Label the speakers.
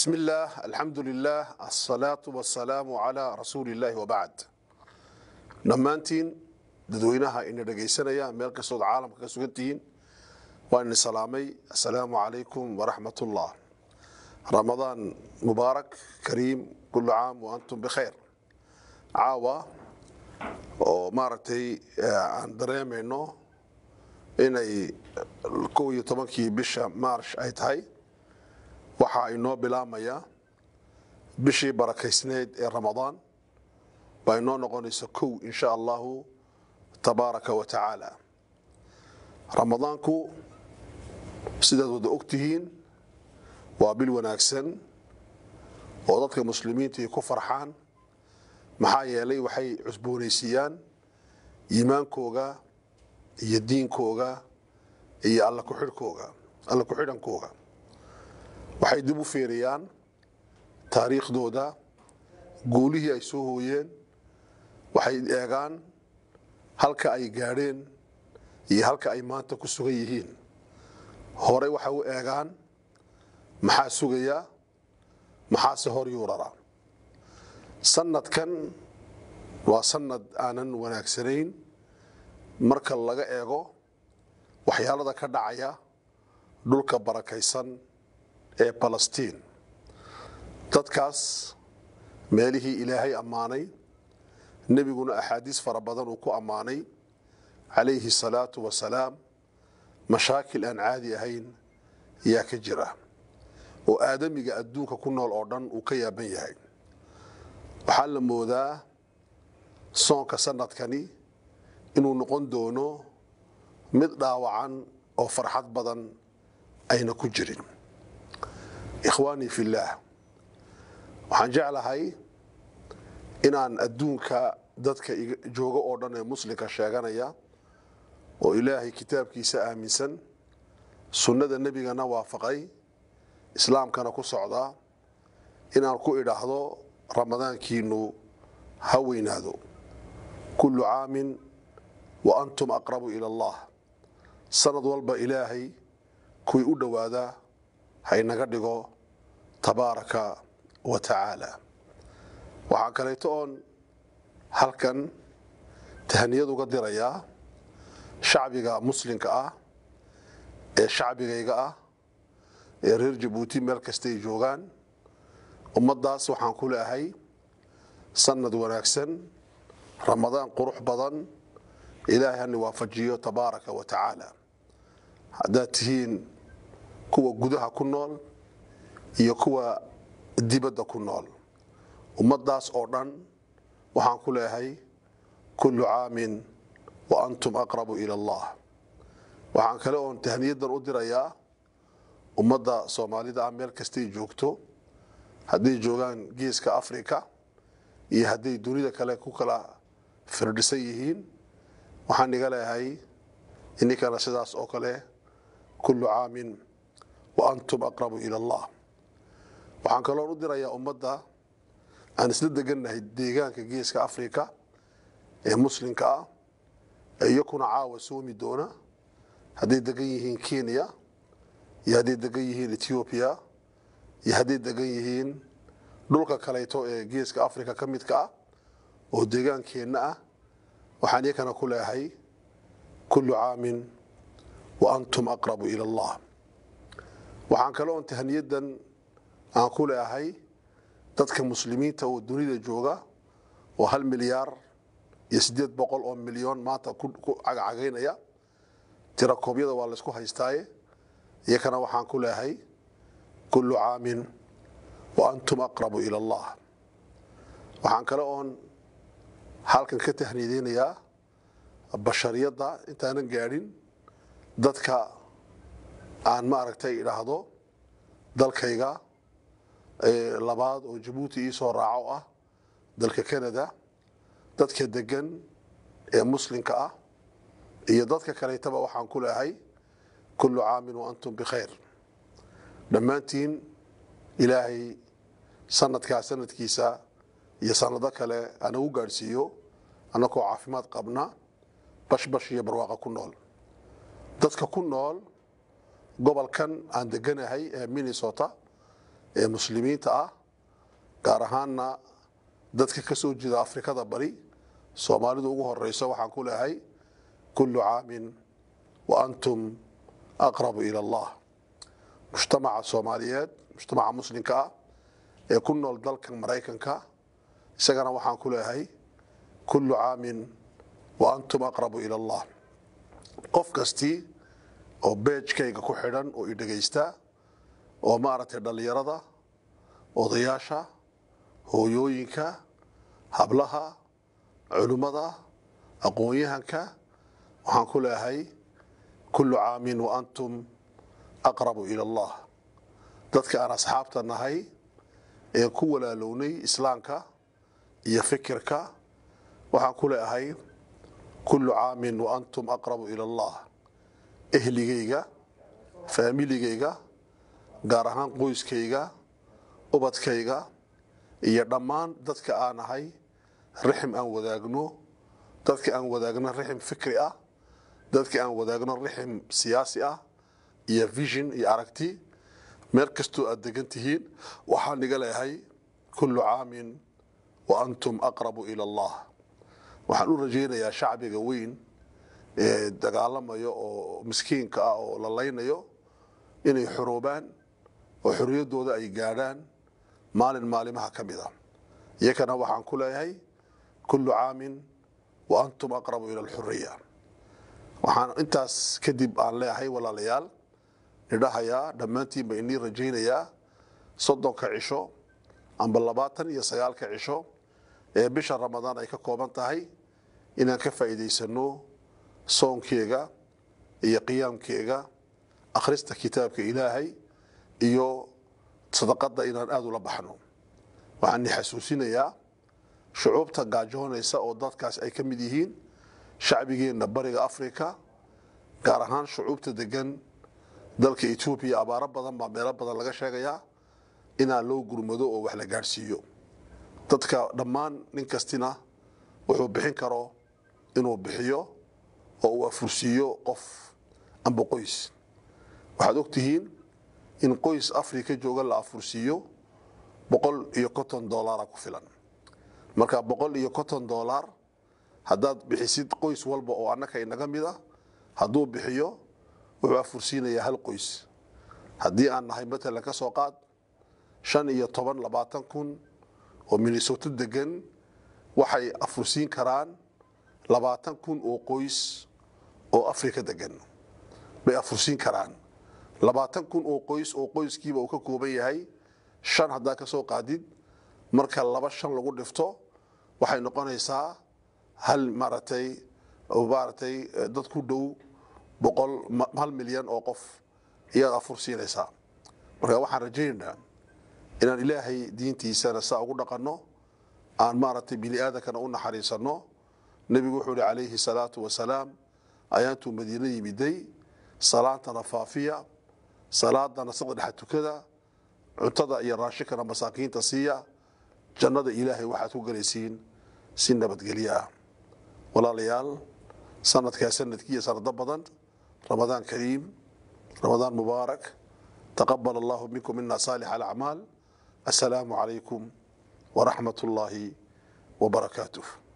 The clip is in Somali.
Speaker 1: بسم الله الحمد لله الصلاة والسلام على رسول الله وبعد dhammaantiin dadweynaha ina dhegaysanaya meel kastood caalamka ka sugantihiin waa ini salaamay assalaamu calaykum waraxmat ullah ramadaan mubaarak kariim kullu caam wa bikhayr caawa oo maaragtay eh, aan dareemayno inay kow tobankii bisha maarsh ay tahay waxaa inoo bilaabmaya bishii barakaysneyd ee ramadaan baa inoo noqonaysa kow insha allahu tabaaraka wa tacaala ramadaanku sidaad wada og tihiin waa bil wanaagsan oo dadka muslimiintii ku farxaan maxaa yeelay waxay cusboonaysiiyaan iimaankooga iyo diinkooga iyo alla ku-xidhankooga waxay dib u fiiriyaan taariikhdooda guulihii ay soo hooyeen waxay eegaan halka ay gaadheen iyo halka ay maanta ku sugan yihiin hore waxay u eegaan maxaa sugaya maxaase hor yuurara sanadkan waa sanad aanan wanaagsanayn marka laga eego waxyaalada ka dhacaya dhulka barakaysan ee balastiin dadkaas meelihii ilaahay ammaanay nebiguna axaadiis fara badan uu ku ammaanay calayhi salaatu wasalaam mashaakil aan caadi ahayn yaa ka jira oo aadamiga adduunka ku nool oo dhan uu ka yaaban yahay waxaa la moodaa soonka sanadkani inuu noqon doono mid dhaawacan oo farxad badan ayna ku jirin ikhwaanii fillaah waxaan jeclahay inaan adduunka dadka jooga oo dhan ee muslimka sheeganaya oo ilaahay kitaabkiisa aaminsan sunnada nebigana waafaqay islaamkana ku socdaa inaan ku idhaahdo ramadaankiinnu ha weynaado kullu caamin wa antum aqrabu ila allah sanad walba ilaahay kuwii u dhowaadaa ha inaga dhigo tabaaraka wa tacaala waxaa kaleeto oon halkan tahniyad uga dirayaa shacbiga muslimka ah ee shacbigayga ah ee reer jabuuti meel kastay joogaan ummaddaas waxaan ku leahay sannad wanaagsan ramadaan qurux badan ilaahay hana waafajiyo tabaaraka wa tacaala haddaad tihiin kuwa gudaha ku nool iyo kuwa dibadda ku nool ummadaas oo dhan waxaan ku leeyahay kullu caamin wa antum aqrabu ila allah waxaan kale oon tahniyadan u dirayaa ummadda soomaalida ah meel kastay joogto hadday joogaan geeska africa iyo hadday dunida kale ku kala firdhisan yihiin waxaan iga leeyahay ininkana sidaas oo kale kullu caamin wa antum aqrabu ila allah waxaan kaloon u dirayaa ummadda aan isla degannahay deegaanka geeska afrika ee muslimka ah ee iyakuna caawa soomi doona hadday degan yihiin kenya iyo hadday degan yihiin etoobiya iyo hadday degan yihiin dhulka kaleeto ee geeska africa ka midka ah oo deegaankeenna ah waxaan iyakana ku leehay kullu caamin wa antum aqrabu ila allah waxaan kaloon tahniyadan aan ku leeahay dadka muslimiinta oo dunida jooga oo hal milyaar iyo sideed boqol oo milyoon maanta ku cagacagaynaya tira waa laysku haystaaye iyakana waxaan ku leeahay kullu caamin wa antum aqrabu ila allah waxaan kale oon halkan ka tahniyadeynayaa bashariyadda intaanan gaadhin dadka aan maaragtay idhaahdo dalkayga labaad oo jabuuti iisoo raaco ah dalka canada dadka degan ee muslimka ah iyo dadka kaleetaba waxaan ku leahay kullu caamin wa antum bikhayr dhammaantiin ilaahay sanadkaa sanadkiisa iyo sanado kale anagu gaadhsiiyo annagoo caafimaad qabna bashbash iyo barwaaqa ku nool dadka ku nool gobolkan aan deganahay ee minnesota ee muslimiinta ah gaar ahaanna dadka ka soo jeeda afrikada bari soomaalidu ugu horeyso waxaan ku leehay kullu caamin wa antum aqrabu ila allah mujtamaca soomaaliyeed mujtamaca muslimka ah ee ku nool dalkan maraykanka isagana waxaan ku leehay kullu caamin wa antum aqrabu ila allah qof kastii oo beejkayga ku xidhan oo i dhegaysta oo maaragtay dhallinyarada odayaasha hooyooyinka hablaha culimmada aqoon-yahanka waxaan ku leeahay kullu caamin wa antum aqrabu ila allah dadka aan asxaabta nahay ee ku walaalownay islaamka iyo fikirka waxaan ku leeahay kullu caamin wa antum aqrabu ila allah ehligayga faamiligayga gaar ahaan qoyskayga ubadkayga iyo dhammaan dadka aan ahay rixim aan wadaagno dadka aan wadaagno rixim fikri ah dadka aan wadaagno rixim siyaasi ah iyo vision iyo aragti meel kastoo aad degan tihiin waxaan iga leeyahay kullu caamin wa antum aqrabu ila allah waxaan u rajaynayaa shacbiga weyn dagaalamayo oo miskiinka ah oo la laynayo inay xoroobaan oo xorriyaddooda ay gaadhaan maalin maalimaha ka mid a yakana waxaan ku leeyahay kullu caamin wa antum aqrabu ila alxuriya waxaan intaas kadib aan leeyahay walaalayaal nidhahayaa dhammaantiinba inii rajaynayaa soddonka cisho amba labaatan iyo sagaalka cisho ee bisha ramadaan ay ka kooban tahay inaan ka faa'iidaysano soonkeega iyo qiyaamkeega akhrista kitaabka ilaahay iyo sadaqada inaan aada ula baxno waxaan xasuusinayaa shucuubta gaajoonaysa oo dadkaas ay ka mid yihiin shacbigeenna bariga africa gaar ahaan shucuubta degan dalka etoobiya abaaro badan baa meelo badan laga sheegayaa inaan loo gurmado oo wax la gaadhsiiyo dadka dhammaan ninkastina kastina wuxuu bixin karo inuu bixiyo oo uu afursiiyo qof amba qoys waxaad ogtihiin in qoys afrika jooga la afursiiyo boqol iyo konton dolara ku filan marka boqol iyo konton dolar haddaad bixisid qoys walba oo annaka inaga mid ah hadduu bixiyo wuxuu afursiinayaa hal qoys haddii aan nahay matalan ka soo qaad shan iyo toban labaatan kun oo minnesota degan waxay afursiin karaan labaatan kun oo qoys oo afrika degan bay afursiin karaan labaatan kun oo qoys oo qoyskiiba uu ka kooban yahay shan haddaa kasoo qaadid marka laba shan lagu dhifto waxay noqonaysaa hal maaratay maaratay eh, dad ku dhow boqol hal milyan oo qof ayaad afursiinaysaa marka waxaan rajaynaynaa inaan ilaahay diintiisana saa ugu dhaqanno aan maaragtay bini aadankana u naxariisanno nebigu wuxuu ihi calayhi salaatu wasalaam ayaantuu madiina yimiday salaatana faafiya salaadana saqda dhexa tukada cuntada iyo raashinkana masaakiinta siiya jannada ilaahay waxaad ku galaysiin si nabadgelyo ah walaalayaal sanadkaa sanadkiiyo sanado badan ramadaan kariim ramadaan mubaarak taqabal allahu minkum mina saalix alacmaal assalaamu calaykum waraxmat ullaahi wabarakaatuh